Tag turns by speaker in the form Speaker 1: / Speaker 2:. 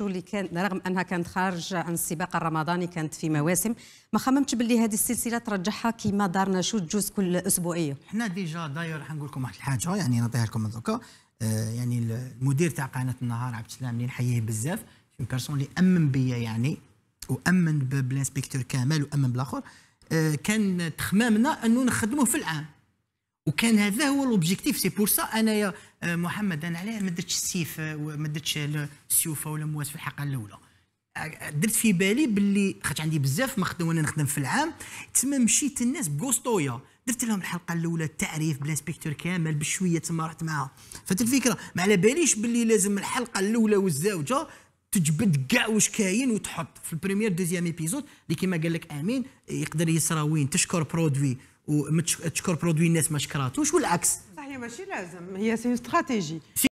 Speaker 1: اللي كان رغم انها كانت خارج عن السباق الرمضاني كانت في مواسم ما خممتش باللي هذه السلسله ترجعها كيما دارنا شو تجوز كل اسبوعيه
Speaker 2: حنا ديجا داير نقول لكم واحد الحاجه يعني نعطيها لكم دوكا آه يعني المدير تاع قناه النهار عبد السلام اللي نحييه بزاف اون بيرسون اللي امن بيا يعني وامن بالانسبكتور كامل وامن بالاخر آه كان تخمامنا انه نخدموه في العام وكان هذا هو لوبجيكتيف سي بور سا انايا محمد انا علاه ما درتش السيف آه، ما درتش السيوفه ولا مواس في الحلقه الاولى آه، درت في بالي باللي خاطر عندي بزاف خدم وانا نخدم في العام تما مشيت الناس بقسطويه درت لهم الحلقه الاولى التعريف بالانسبكتور كامل بشويه تما رحت معاها فهمت الفكره ما على باليش باللي لازم الحلقه الاولى والزوجه تجبد كاع واش كاين وتحط في البريمير دوزيام ايبيزود اللي كيما قال لك امين يقدر يسرا وين تشكر برودوي وتشكر برودوي الناس ما شكراتوش والعكس
Speaker 1: صحيح ماشي لازم هي سي استراتيجي